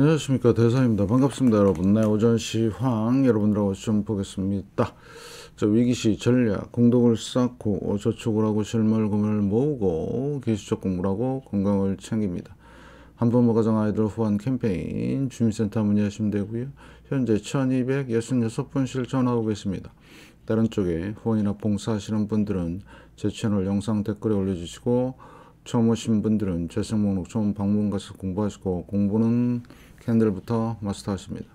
안녕하십니까 대사입니다 반갑습니다 여러분 네 오전 시황 여러분들하고 좀 보겠습니다 자, 위기시 전략 공덕을 쌓고 저축을 하고 실물금을 모으고 기술적 공부를 하고 건강을 챙깁니다 한부모 가정 아이들 후원 캠페인 주민센터 문의하시면 되고요 현재 1266분 실천하고 계십니다 다른 쪽에 후원이나 봉사하시는 분들은 제 채널 영상 댓글에 올려주시고 처음 오신 분들은 재생 목록 처음 방문 가서 공부하시고 공부는 캔들부터 마스터하십니다.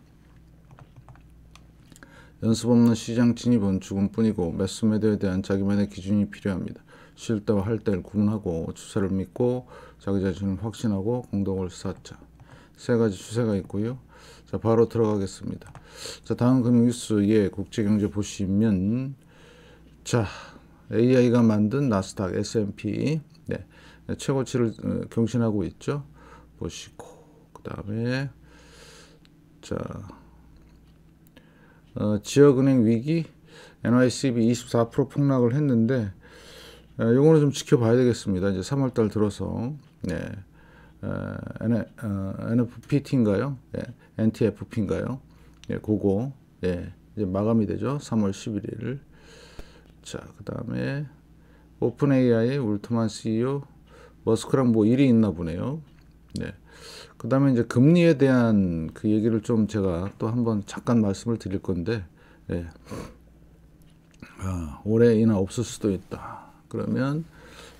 연습 없는 시장 진입은 죽음뿐이고 매수 매도에 대한 자기만의 기준이 필요합니다. 쉴 때와 할 때를 구분하고 추세를 믿고 자기 자신을 확신하고 공동을 쌓자. 세 가지 추세가 있고요. 자 바로 들어가겠습니다. 자 다음 금융뉴스의 그 예, 국제경제 보시면 자 AI가 만든 나스닥 S&P 네, 최고치를 어, 경신하고 있죠. 보시고 그다음에 자 어, 지역은행 위기 NYCB 24% 폭락을 했는데 어, 요거는 좀 지켜봐야 되겠습니다. 이제 3월달 들어서 네. 어, NFPT인가요? 어, 예, 네. NTFP인가요? 예, 네, 그거 예, 이제 마감이 되죠. 3월 11일. 자, 그 다음에 오픈 AI의 울트만 CEO 머스크랑 뭐 일이 있나 보네요. 네. 그 다음에 이제 금리에 대한 그 얘기를 좀 제가 또 한번 잠깐 말씀을 드릴 건데, 예. 아, 올해 이나 없을 수도 있다. 그러면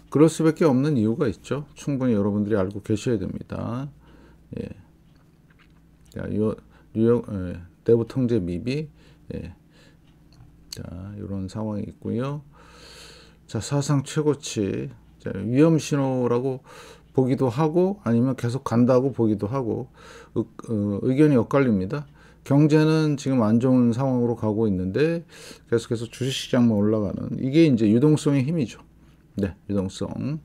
그럴 수밖에 없는 이유가 있죠. 충분히 여러분들이 알고 계셔야 됩니다. 예. 자, 요, 뉴욕, 예. 대부 통제 미비, 예. 자, 요런 상황이 있고요. 자, 사상 최고치, 자, 위험 신호라고 보기도 하고 아니면 계속 간다고 보기도 하고 의, 어, 견이 엇갈립니다. 경제는 지금 안 좋은 상황으로 가고 있는데 계속해서 주식시장만 올라가는 이게 이제 유동성의 힘이죠. 네, 유동성.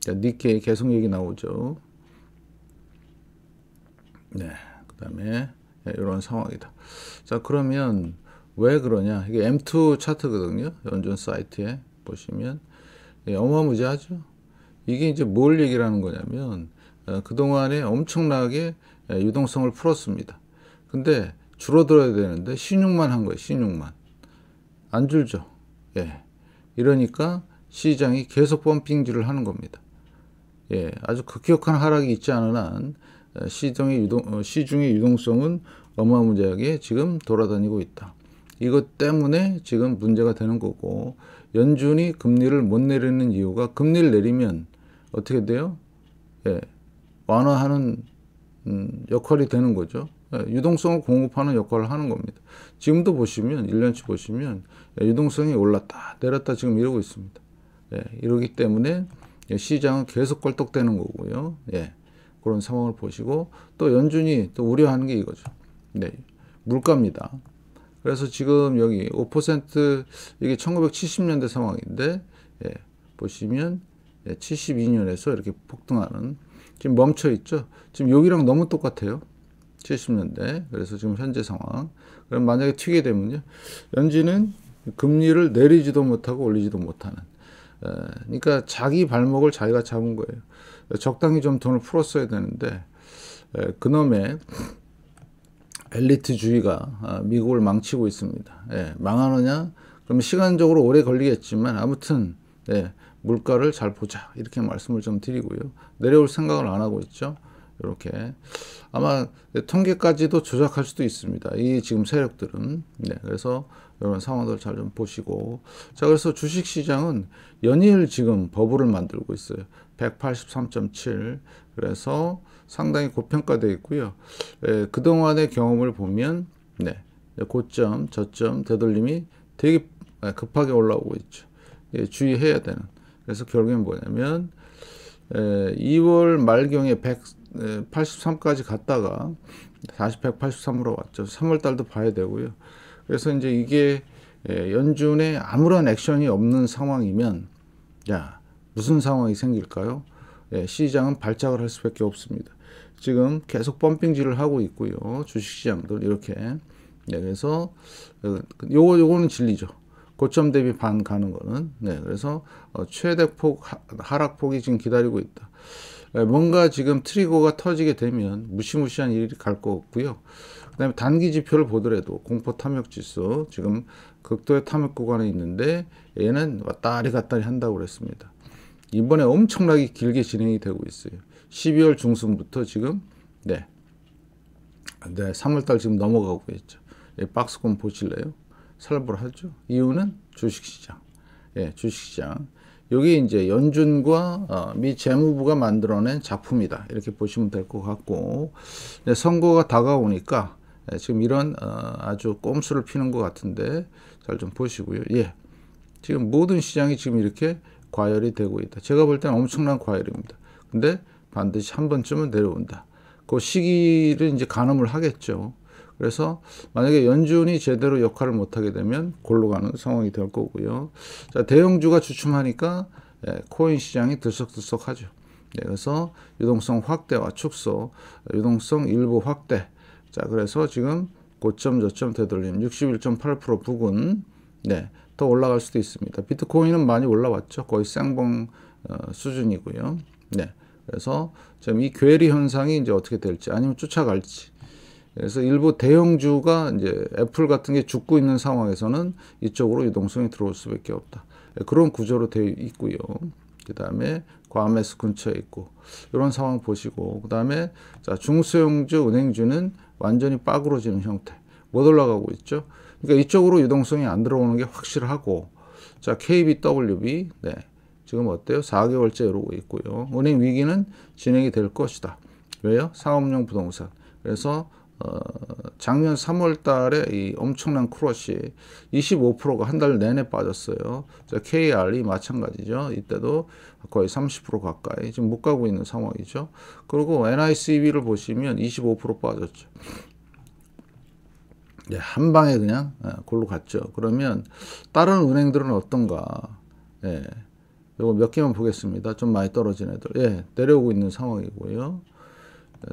자, 니케 계속 얘기 나오죠. 네, 그 다음에 네, 예, 이런 상황이다. 자, 그러면 왜 그러냐? 이게 M2 차트거든요. 연준 사이트에 보시면 네, 어마무지하죠. 이게 이제 뭘 얘기를 하는 거냐면 어, 그동안에 엄청나게 유동성을 풀었습니다. 근데 줄어들어야 되는데 신용만 한 거예요. 신용만. 안 줄죠. 예. 이러니까 시장이 계속 펌핑질을 하는 겁니다. 예. 아주 급격한 하락이 있지 않은 한 시장의 유동, 어, 시중의 유동성은 어마무지하게 지금 돌아다니고 있다. 이것 때문에 지금 문제가 되는 거고 연준이 금리를 못 내리는 이유가 금리를 내리면 어떻게 돼요? 예, 완화하는 음, 역할이 되는 거죠. 예, 유동성을 공급하는 역할을 하는 겁니다. 지금도 보시면 1년치 보시면 예, 유동성이 올랐다 내렸다 지금 이러고 있습니다. 예, 이러기 때문에 예, 시장은 계속 껄떡대는 거고요. 예, 그런 상황을 보시고 또 연준이 또 우려하는 게 이거죠. 네, 물가입니다. 그래서 지금 여기 5% 이게 1970년대 상황인데 예, 보시면 72년에서 예, 이렇게 폭등하는 지금 멈춰 있죠. 지금 여기랑 너무 똑같아요. 70년대. 그래서 지금 현재 상황. 그럼 만약에 튀게 되면요. 연준은 금리를 내리지도 못하고 올리지도 못하는. 예, 그러니까 자기 발목을 자기가 잡은 거예요. 적당히 좀 돈을 풀었어야 되는데 예, 그놈의 엘리트주의가 아, 미국을 망치고 있습니다. 망하느냐? 그럼 시간적으로 오래 걸리겠지만 아무튼 예, 물가를 잘 보자 이렇게 말씀을 좀 드리고요. 내려올 생각을 안 하고 있죠. 이렇게 아마 통계까지도 조작할 수도 있습니다. 이 지금 세력들은 네, 그래서 이런 상황들 잘좀 보시고 자 그래서 주식시장은 연일 지금 버블을 만들고 있어요. 183.7 그래서 상당히 고평가되어 있고요. 예, 그동안의 경험을 보면 네, 고점, 저점, 되돌림이 되게 아, 급하게 올라오고 있죠. 예, 주의해야 되는 그래서 결국엔 뭐냐면 에, 2월 말경에 183까지 갔다가 다시 183으로 왔죠. 3월 달도 봐야 되고요. 그래서 이제 이게 연준에 아무런 액션이 없는 상황이면 야 무슨 상황이 생길까요? 예, 시장은 발작을 할 수밖에 없습니다. 지금 계속 펌핑질을 하고 있고요. 주식시장도 이렇게. 네, 그래서 어, 요거 요거는 진리죠. 고점 대비 반 가는 거는 네 그래서 어, 최대폭 하락폭이 지금 기다리고 있다. 예, 뭔가 지금 트리거가 터지게 되면 무시무시한 일이 갈거 같고요. 그 다음에 단기 지표를 보더라도 공포 탐욕 지수 지금 극도의 탐욕 구간에 있는데 얘는 왔다리 뭐 갔다리 한다고 그랬습니다. 이번에 엄청나게 길게 진행이 되고 있어요. 12월 중순부터 지금 네, 네 3월달 지금 넘어가고 있죠. 예, 박스권 보실래요? 살벌 하죠. 이유는 주식시장. 예, 주식시장. 여기 이제 연준과 어, 미 재무부가 만들어낸 작품이다. 이렇게 보시면 될 것 같고 선거가 다가오니까 예, 지금 이런 어, 아주 꼼수를 피는 것 같은데 잘 좀 보시고요. 예, 지금 모든 시장이 지금 이렇게 과열이 되고 있다. 제가 볼 때는 엄청난 과열입니다. 근데 반드시 한 번쯤은 내려온다. 그 시기를 이제 가늠을 하겠죠. 그래서 만약에 연준이 제대로 역할을 못하게 되면 골로 가는 상황이 될 거고요. 자, 대형주가 주춤하니까 예, 코인 시장이 들썩들썩하죠. 네, 그래서 유동성 확대와 축소, 유동성 일부 확대. 자, 그래서 지금 고점 저점 되돌림 61.8% 부근. 네, 더 올라갈 수도 있습니다. 비트코인은 많이 올라왔죠. 거의 쌍봉 어, 수준이고요. 네. 그래서 지금 이 괴리 현상이 이제 어떻게 될지 아니면 쫓아갈지 그래서 일부 대형주가 이제 애플 같은 게 죽고 있는 상황에서는 이쪽으로 유동성이 들어올 수밖에 없다. 그런 구조로 되어 있고요. 그 다음에 과메스 근처에 있고 이런 상황 보시고 그 다음에 자 중소형주 은행주는 완전히 빠그러지는 형태 못 올라가고 있죠. 그러니까 이쪽으로 유동성이 안 들어오는 게 확실하고 자 KBWB 네 지금 어때요? 4개월째 이러고 있고요. 은행 위기는 진행이 될 것이다. 왜요? 상업용 부동산. 그래서 어, 작년 3월 달에 이 엄청난 크러쉬 25%가 한 달 내내 빠졌어요. KR이 마찬가지죠. 이때도 거의 30% 가까이 지금 못 가고 있는 상황이죠. 그리고 NICB를 보시면 25% 빠졌죠. 예, 한 방에 그냥 예, 골로 갔죠. 그러면 다른 은행들은 어떤가? 예. 요거 몇 개만 보겠습니다. 좀 많이 떨어진 애들. 예, 내려오고 있는 상황이고요.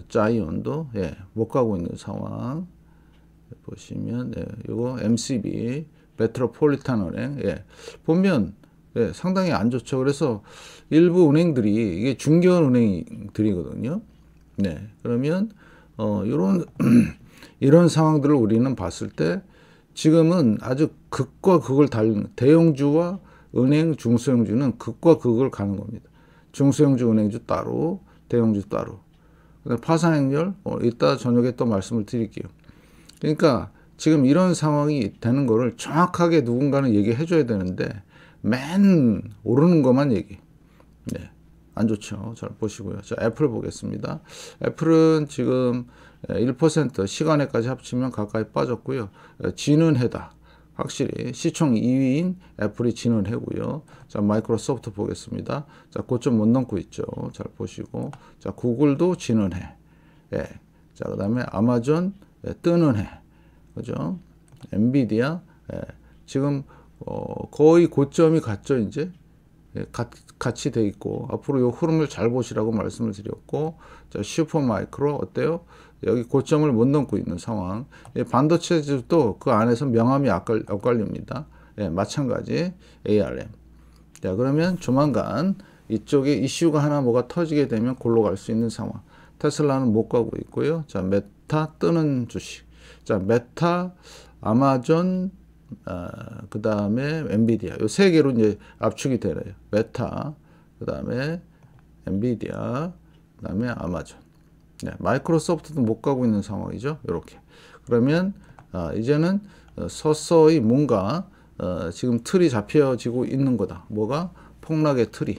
자이언도 예, 못 가고 있는 상황 보시면 예, 이거 MCB 메트로폴리탄 은행 예, 보면 예, 상당히 안 좋죠. 그래서 일부 은행들이 이게 중견 은행들이거든요. 네, 그러면 어, 이런 이런 상황들을 우리는 봤을 때 지금은 아주 극과 극을 달리는 대형주와 은행 중소형주는 극과 극을 가는 겁니다. 중소형주 은행주 따로 대형주 따로 그러니까 파사행렬 어, 뭐 이따 저녁에 또 말씀을 드릴게요. 그러니까 지금 이런 상황이 되는 거를 정확하게 누군가는 얘기해 줘야 되는데 맨 오르는 것만 얘기. 네. 안 좋죠. 잘 보시고요. 자, 애플 보겠습니다. 애플은 지금 1% 시간에까지 합치면 가까이 빠졌고요. 지는 어, 해다. 확실히 시총 2위인 애플이 진을해고요. 자, 마이크로소프트 보겠습니다. 자, 고점 못 넘고 있죠. 잘 보시고. 자, 구글도 진을 해. 예. 자, 그 다음에 아마존 예, 뜨는 해. 그죠? 엔비디아 예. 지금 어, 거의 고점이 갔죠, 이제. 예, 같이 돼 있고 앞으로 이 흐름을 잘 보시라고 말씀을 드렸고 슈퍼마이크로 어때요? 여기 고점을 못 넘고 있는 상황 예, 반도체주도 그 안에서 명암이 엇갈립니다 예, 마찬가지 ARM 자 그러면 조만간 이쪽에 이슈가 하나 뭐가 터지게 되면 골로 갈 수 있는 상황 테슬라는 못 가고 있고요 자 메타 뜨는 주식 자 메타 아마존 아, 그 다음에 엔비디아. 요세 개로 이제 압축이 되네요. 메타, 그 다음에 엔비디아, 그 다음에 아마존. 네, 마이크로소프트도 못 가고 있는 상황이죠. 이렇게. 그러면 아, 이제는 어, 서서히 뭔가 어, 지금 틀이 잡혀지고 있는 거다. 뭐가? 폭락의 틀이.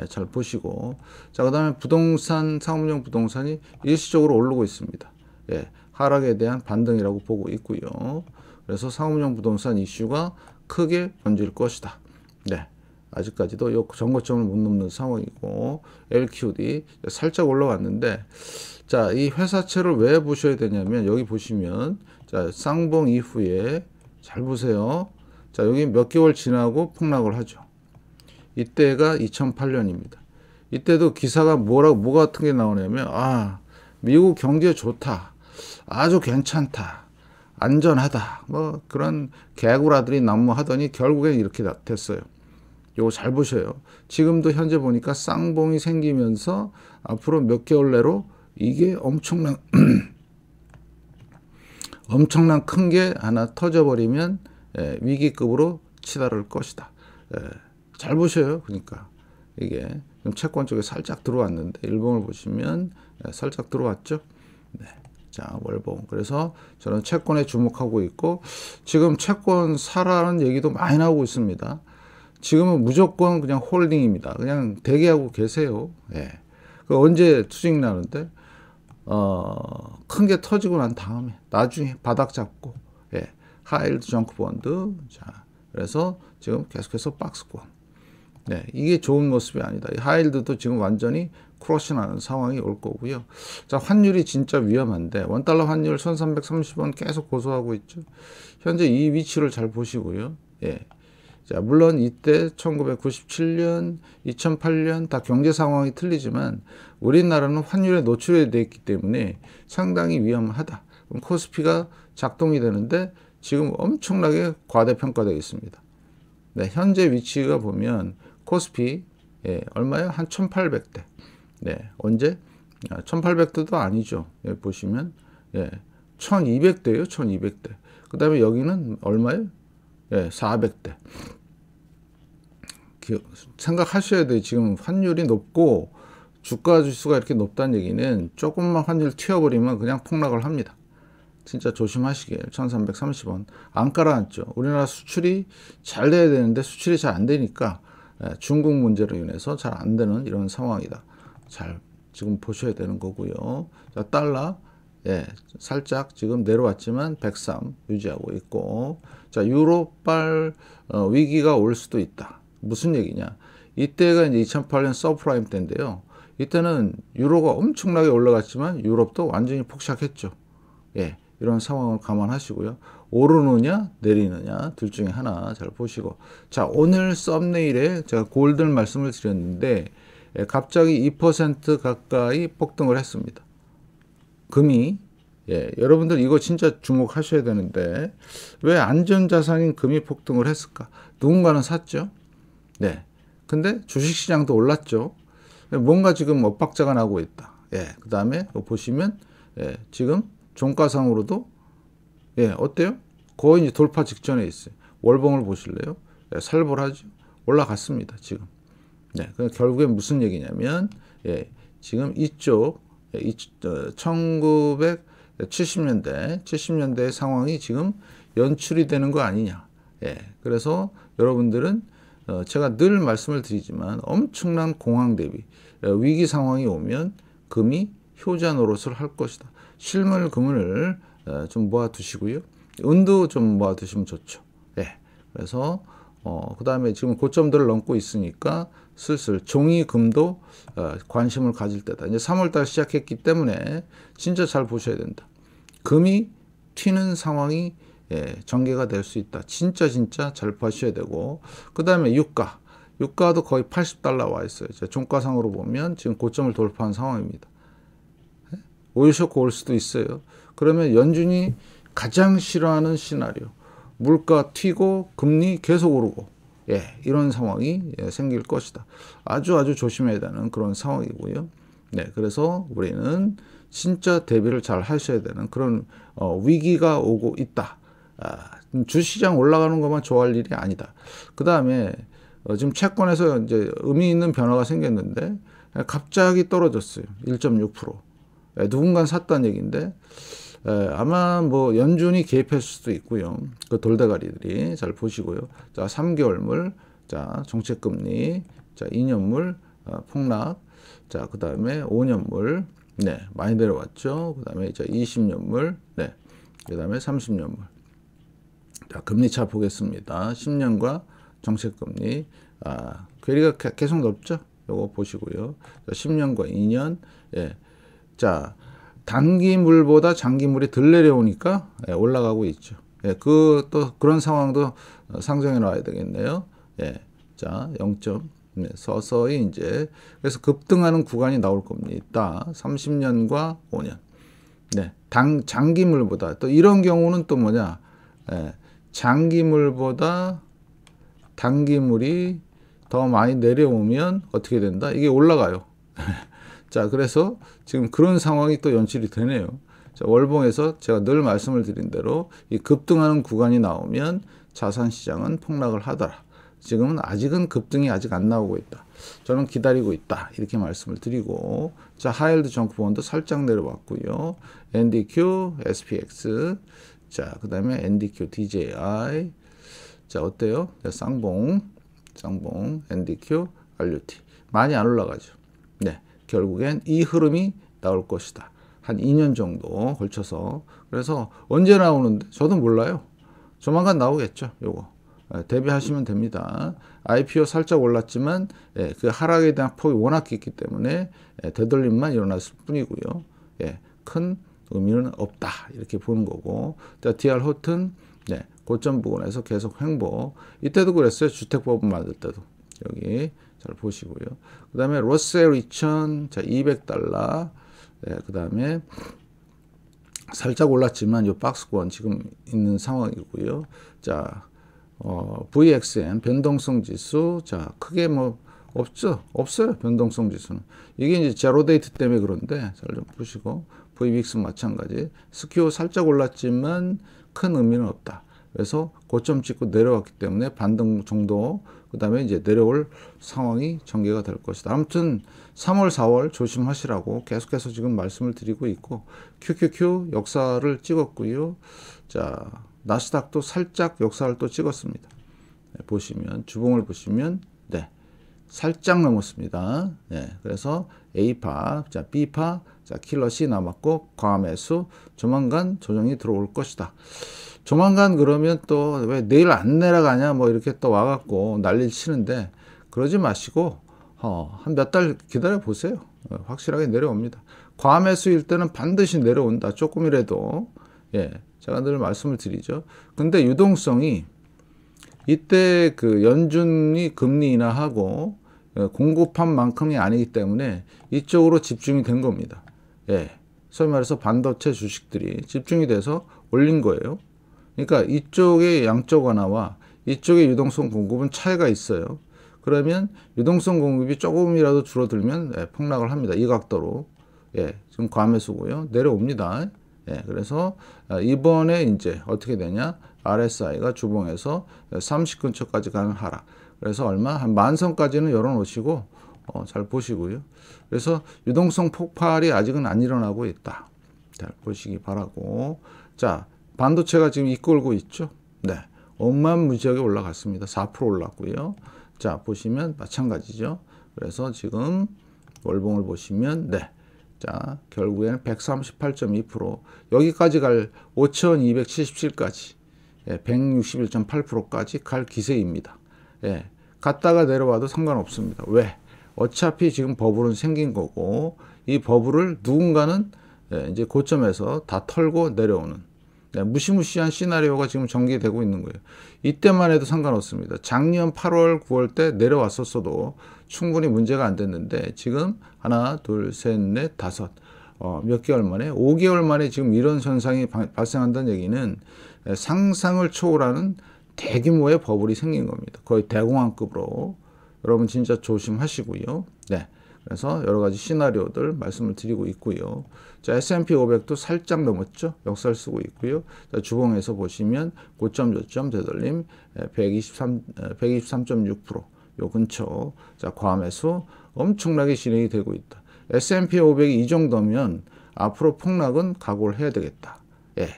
예, 잘 보시고. 자, 그 다음에 부동산, 상업용 부동산이 일시적으로 오르고 있습니다. 예, 하락에 대한 반등이라고 보고 있고요. 그래서 상업용 부동산 이슈가 크게 번질 것이다. 네. 아직까지도 요 전고점을 못 넘는 상황이고 LQD 살짝 올라왔는데 자이 회사채를 왜 보셔야 되냐면 여기 보시면 자 쌍봉 이후에 잘 보세요 자 여기 몇 개월 지나고 폭락을 하죠 이때가 2008년입니다 이때도 기사가 뭐라고 뭐 같은 게 나오냐면 아 미국 경제 좋다 아주 괜찮다 안전하다. 뭐 그런 개구라들이 난무하더니 결국엔 이렇게 됐어요. 요거 잘 보셔요. 지금도 현재 보니까 쌍봉이 생기면서 앞으로 몇 개월 내로 이게 엄청난 엄청난 큰 게 하나 터져버리면 예, 위기급으로 치달을 것이다. 예, 잘 보셔요. 그러니까 이게 채권 쪽에 살짝 들어왔는데 일봉을 보시면 예, 살짝 들어왔죠. 네. 자, 월봉. 그래서 저는 채권에 주목하고 있고 지금 채권 사라는 얘기도 많이 나오고 있습니다. 지금은 무조건 그냥 홀딩입니다. 그냥 대기하고 계세요. 예. 그 언제 수익 나는데 어, 큰 게 터지고 난 다음에 나중에 바닥 잡고 예. 하일드 정크 본드. 자, 그래서 지금 계속해서 박스권. 네, 이게 좋은 모습이 아니다. 하일드도 지금 완전히 크러싱하는 상황이 올 거고요. 자, 환율이 진짜 위험한데 원달러 환율 1330원 계속 고소하고 있죠. 현재 이 위치를 잘 보시고요. 예. 자, 물론 이때 1997년, 2008년 다 경제 상황이 틀리지만 우리나라는 환율에 노출 되어 있기 때문에 상당히 위험하다. 그럼 코스피가 작동이 되는데 지금 엄청나게 과대평가되어 있습니다. 네, 현재 위치가 보면 코스피 예, 얼마요? 한 1800대. 네, 언제? 1800대도 아, 아니죠. 예, 보시면 예, 1 2 0 0대요 1200대. 그다음에 여기는 얼마예요? 예, 400대. 생각하셔야 돼요. 지금 환율이 높고 주가 지수가 이렇게 높다는 얘기는 조금만 환율 튀어버리면 그냥 폭락을 합니다. 진짜 조심하시길 1330원 안깔아놨죠 우리나라 수출이 잘 돼야 되는데 수출이 잘 안 되니까 예, 중국 문제로 인해서 잘 안 되는 이런 상황이다. 잘 지금 보셔야 되는 거고요. 자, 달러 예, 살짝 지금 내려왔지만 103 유지하고 있고 자 유로발 어, 위기가 올 수도 있다. 무슨 얘기냐? 이때가 이제 2008년 서프라임 때인데요. 이때는 유로가 엄청나게 올라갔지만 유럽도 완전히 폭삭했죠. 예, 이런 상황을 감안하시고요. 오르느냐 내리느냐 둘 중에 하나 잘 보시고 자 오늘 썸네일에 제가 골든 말씀을 드렸는데 예, 갑자기 2% 가까이 폭등을 했습니다. 금이 예, 여러분들 이거 진짜 주목하셔야 되는데 왜 안전자산인 금이 폭등을 했을까? 누군가는 샀죠. 네. 근데 주식시장도 올랐죠. 예, 뭔가 지금 엇박자가 나고 있다. 예. 그 다음에 보시면 예, 지금 종가상으로도 예, 어때요? 거의 이제 돌파 직전에 있어요. 월봉을 보실래요? 예, 살벌하죠. 올라갔습니다. 지금. 네, 그 결국에 무슨 얘기냐면 예, 지금 이쪽 예, 이, 어, 1970년대 7 0년대 상황이 지금 연출이 되는 거 아니냐. 예, 그래서 여러분들은 어, 제가 늘 말씀을 드리지만 엄청난 공황 대비 예, 위기 상황이 오면 금이 효자 노릇을 할 것이다. 실물 금을 어, 좀 모아두시고요. 운도 좀 모아두시면 좋죠. 예. 그래서 어, 그 다음에 지금 고점들을 넘고 있으니까 슬슬 종이금도 어, 관심을 가질 때다. 이제 3월달 시작했기 때문에 진짜 잘 보셔야 된다. 금이 튀는 상황이 예, 전개가 될 수 있다. 진짜 진짜 잘 보셔야 되고 그 다음에 유가. 유가도 거의 80달러 와 있어요. 종가상으로 보면 지금 고점을 돌파한 상황입니다. 예? 오일쇼크 올 수도 있어요. 그러면 연준이 가장 싫어하는 시나리오. 물가 튀고 금리 계속 오르고. 예, 이런 상황이 예, 생길 것이다. 아주 아주 조심해야 되는 그런 상황이고요. 네, 그래서 우리는 진짜 대비를 잘 하셔야 되는 그런 어, 위기가 오고 있다. 아, 주시장 올라가는 것만 좋아할 일이 아니다. 그 다음에 어, 지금 채권에서 이제 의미 있는 변화가 생겼는데 갑자기 떨어졌어요. 1.6%. 예, 누군가 샀다는 얘기인데 예, 아마 뭐 연준이 개입할 수도 있고요. 그 돌다가리들이 잘 보시고요. 자, 3개월물, 자, 정책금리, 자, 2년물, 어, 아, 폭락, 자, 그 다음에 5년물, 네, 많이 내려왔죠. 그 다음에 이 20년물, 네, 그 다음에 30년물. 자, 금리차 보겠습니다. 10년과 정책금리, 아, 괴리가 계속 높죠. 요거 보시고요. 자, 10년과 2년, 예. 자, 단기물보다 장기물이 덜 내려오니까 예, 올라가고 있죠. 예, 그또 그런 상황도 상정해 놔야 되겠네요. 예, 자0 네, 서서히 이제 그래서 급등하는 구간이 나올 겁니다. 30년과 5년. 네, 당 장기물보다 또 이런 경우는 또 뭐냐? 예, 장기물보다 단기물이 더 많이 내려오면 어떻게 된다? 이게 올라가요. 자, 그래서 지금 그런 상황이 또 연출이 되네요. 자, 월봉에서 제가 늘 말씀을 드린 대로 이 급등하는 구간이 나오면 자산 시장은 폭락을 하더라. 지금은 아직은 급등이 아직 안 나오고 있다. 저는 기다리고 있다. 이렇게 말씀을 드리고 자, 하일드 정크본도 살짝 내려왔고요. NDQ, SPX. 자, 그다음에 NDQ, DJI. 자, 어때요? 네, 쌍봉, 쌍봉, NDQ, RUT. 많이 안 올라가죠. 결국엔 이 흐름이 나올 것이다. 한 2년 정도 걸쳐서 그래서 언제 나오는데 저도 몰라요. 조만간 나오겠죠. 요거 예, 대비하시면 됩니다. IPO 살짝 올랐지만 예, 그 하락에 대한 폭이 워낙 깊기 때문에 예, 되돌림만 일어났을 뿐이고요. 예, 큰 의미는 없다 이렇게 보는 거고 DR 호튼 네, 고점 부근에서 계속 횡보 이때도 그랬어요. 주택법 만들 때도 여기 잘 보시고요. 그 다음에 로셀 2 0 0 자, 200달러. 네, 예, 그 다음에 살짝 올랐지만 요 박스권 지금 있는 상황이고요. 자, 어, VXN 변동성 지수. 자, 크게 뭐 없죠? 없어요. 변동성 지수는. 이게 이제 제로 데이트 때문에 그런데 잘 좀 보시고 VBX 마찬가지. 스키오 살짝 올랐지만 큰 의미는 없다. 그래서 고점 찍고 내려왔기 때문에 반등 정도 그 다음에 이제 내려올 상황이 전개가 될 것이다. 아무튼 3월, 4월 조심하시라고 계속해서 지금 말씀을 드리고 있고 QQQ 역사를 찍었고요. 자 나스닥도 살짝 역사를 또 찍었습니다. 네, 보시면 주봉을 보시면 네 살짝 넘었습니다. 네, 그래서 A파, 자 B파, 자 킬러 C 남았고 과매수 조만간 조정이 들어올 것이다. 조만간 그러면 또 왜 내일 안 내려가냐 뭐 이렇게 또 와갖고 난리를 치는데 그러지 마시고 어, 한 몇 달 기다려 보세요. 어, 확실하게 내려옵니다. 과매수일 때는 반드시 내려온다. 조금이라도 예, 제가 늘 말씀을 드리죠. 근데 유동성이 이때 그 연준이 금리 인하하고 어, 공급한 만큼이 아니기 때문에 이쪽으로 집중이 된 겁니다. 예. 소위 말해서 반도체 주식들이 집중이 돼서 올린 거예요. 그러니까 이쪽의 양적 완화와 이쪽의 유동성 공급은 차이가 있어요. 그러면 유동성 공급이 조금이라도 줄어들면 예, 폭락을 합니다. 이 각도로. 예, 지금 과매수고요. 내려옵니다. 예, 그래서 아, 이번에 이제 어떻게 되냐? RSI가 주봉에서 30 근처까지 가는 하락. 그래서 얼마? 한 만선까지는 열어놓으시고 어, 잘 보시고요. 그래서 유동성 폭발이 아직은 안 일어나고 있다. 잘 보시기 바라고. 자, 반도체가 지금 이끌고 있죠. 네. 엄만무지하게 올라갔습니다. 4% 올랐고요. 자, 보시면 마찬가지죠. 그래서 지금 월봉을 보시면 네. 자, 결국에는 138.2% 여기까지 갈 5277까지 예, 161.8%까지 갈 기세입니다. 예, 갔다가 내려와도 상관없습니다. 왜? 어차피 지금 버블은 생긴 거고 이 버블을 누군가는 예, 이제 고점에서 다 털고 내려오는 네, 무시무시한 시나리오가 지금 전개되고 있는 거예요. 이때만 해도 상관없습니다. 작년 8월, 9월 때 내려왔었어도 충분히 문제가 안 됐는데 지금 하나, 둘, 셋, 넷, 다섯 어, 몇 개월 만에 5개월 만에 지금 이런 현상이 바, 발생한다는 얘기는 상상을 초월하는 대규모의 버블이 생긴 겁니다. 거의 대공황급으로 여러분 진짜 조심하시고요. 네. 그래서 여러 가지 시나리오들 말씀을 드리고 있고요. 자, S&P 500도 살짝 넘었죠. 역살 쓰고 있고요. 자, 주봉에서 보시면 고점 저점 되돌림 123 예, 123.6%요 어, 근처. 자, 과매수 엄청나게 진행이 되고 있다. S&P 500이 이 정도면 앞으로 폭락은 각오를 해야 되겠다. 예.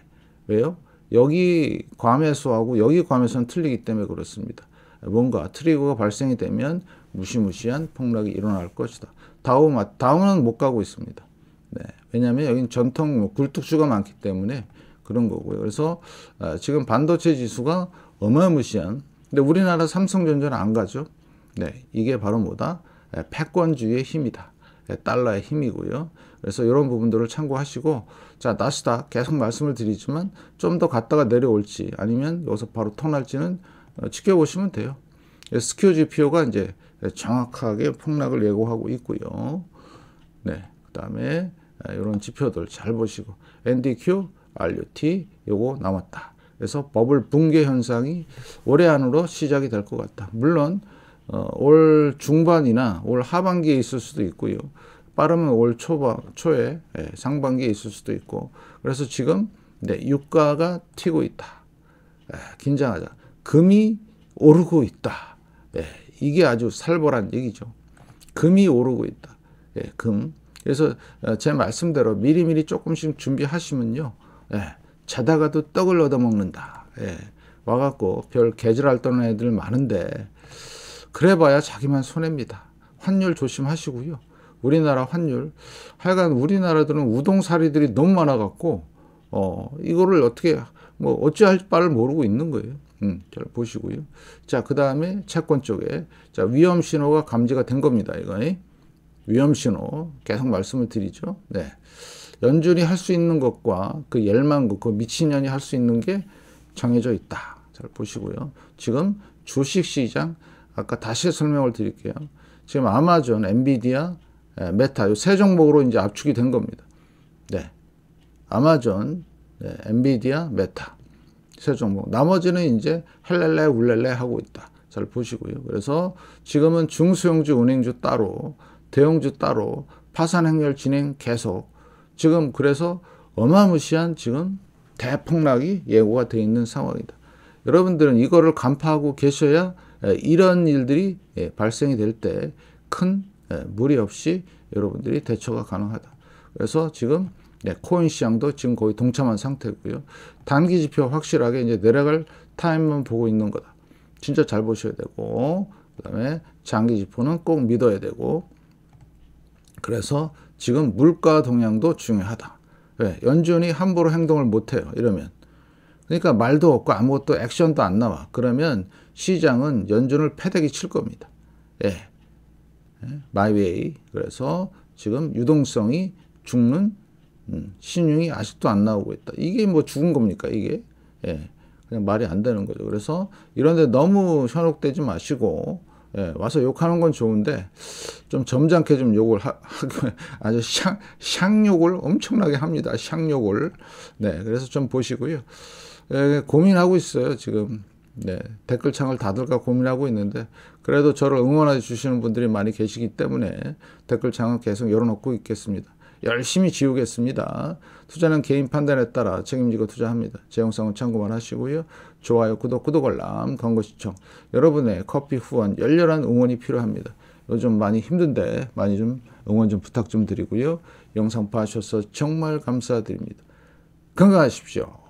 왜요? 여기 과매수하고 여기 과매수는 틀리기 때문에 그렇습니다. 뭔가 트리거가 발생이 되면 무시무시한 폭락이 일어날 것이다. 다우 다우는 못 가고 있습니다. 네. 왜냐하면 여기 전통 뭐 굴뚝주가 많기 때문에 그런 거고요. 그래서 아, 지금 반도체 지수가 어마무시한. 근데 우리나라 삼성전자는 안 가죠. 네, 이게 바로 뭐다? 예, 패권주의의 힘이다. 예, 달러의 힘이고요. 그래서 이런 부분들을 참고하시고 자 나스닥 계속 말씀을 드리지만 좀 더 갔다가 내려올지 아니면 여기서 바로 턴할지는 어, 지켜보시면 돼요. 예, 스퀘어 g p 가 이제 정확하게 폭락을 예고하고 있고요. 네, 그 다음에 아, 이런 지표들 잘 보시고 NDQ, RUT 요거 남았다. 그래서 버블 붕괴 현상이 올해 안으로 시작이 될 것 같다. 물론 어, 올 중반이나 올 하반기에 있을 수도 있고요. 빠르면 올 초반, 초에 예, 상반기에 있을 수도 있고 그래서 지금 네, 유가가 튀고 있다. 예, 긴장하자. 금이 오르고 있다. 예, 이게 아주 살벌한 얘기죠. 금이 오르고 있다. 예, 금. 그래서 어, 제 말씀대로 미리미리 조금씩 준비하시면요. 예, 자다가도 떡을 얻어먹는다. 예, 와갖고 별 계절할 떠는 애들 많은데 그래봐야 자기만 손해입니다. 환율 조심하시고요. 우리나라 환율 하여간 우리나라들은 우동사리들이 너무 많아갖고 어 이거를 어떻게 뭐 어찌할 바를 모르고 있는 거예요. 음, 잘 보시고요. 자, 그 다음에 채권 쪽에 자 위험 신호가 감지가 된 겁니다. 이거 위험 신호 계속 말씀을 드리죠. 네, 연준이 할 수 있는 것과 그 열망국 그 미친년이 할 수 있는 게 정해져 있다. 잘 보시고요. 지금 주식 시장 아까 다시 설명을 드릴게요. 지금 아마존, 엔비디아, 예, 메타 요세 종목으로 이제 압축이 된 겁니다. 네, 아마존, 네, 엔비디아, 메타 세 종목. 나머지는 이제 헬렐레 울렐레 하고 있다. 잘 보시고요. 그래서 지금은 중소형주 은행주 따로 대형주 따로 파산 행렬 진행 계속 지금 그래서 어마무시한 지금 대폭락이 예고가 되어 있는 상황이다. 여러분들은 이거를 간파하고 계셔야 이런 일들이 예, 발생이 될 때 큰 무리 없이 여러분들이 대처가 가능하다. 그래서 지금 네, 코인 시장도 지금 거의 동참한 상태고요. 단기 지표 확실하게 이제 내려갈 타임만 보고 있는 거다. 진짜 잘 보셔야 되고 그다음에 장기 지표는 꼭 믿어야 되고 그래서 지금 물가 동향도 중요하다. 왜? 예, 연준이 함부로 행동을 못해요. 이러면. 그러니까 말도 없고 아무것도 액션도 안 나와. 그러면 시장은 연준을 패대기 칠 겁니다. 예. 예 마이웨이. 그래서 지금 유동성이 죽는 음, 신용이 아직도 안 나오고 있다. 이게 뭐 죽은 겁니까, 이게? 예, 그냥 말이 안 되는 거죠. 그래서 이런데 너무 현혹되지 마시고, 예, 와서 욕하는 건 좋은데, 좀 점잖게 좀 욕을 하, 하 아주 샹, 샹욕을 엄청나게 합니다. 샹욕을. 네, 그래서 좀 보시고요. 예, 고민하고 있어요, 지금. 네, 댓글창을 닫을까 고민하고 있는데 그래도 저를 응원해 주시는 분들이 많이 계시기 때문에 댓글창은 계속 열어놓고 있겠습니다. 열심히 지우겠습니다. 투자는 개인 판단에 따라 책임지고 투자합니다. 제 영상은 참고만 하시고요. 좋아요, 구독, 구독 알람, 광고 시청. 여러분의 커피 후원, 열렬한 응원이 필요합니다. 요즘 많이 힘든데 많이 좀 응원 좀 부탁 좀 드리고요. 영상 봐주셔서 정말 감사드립니다. 건강하십시오.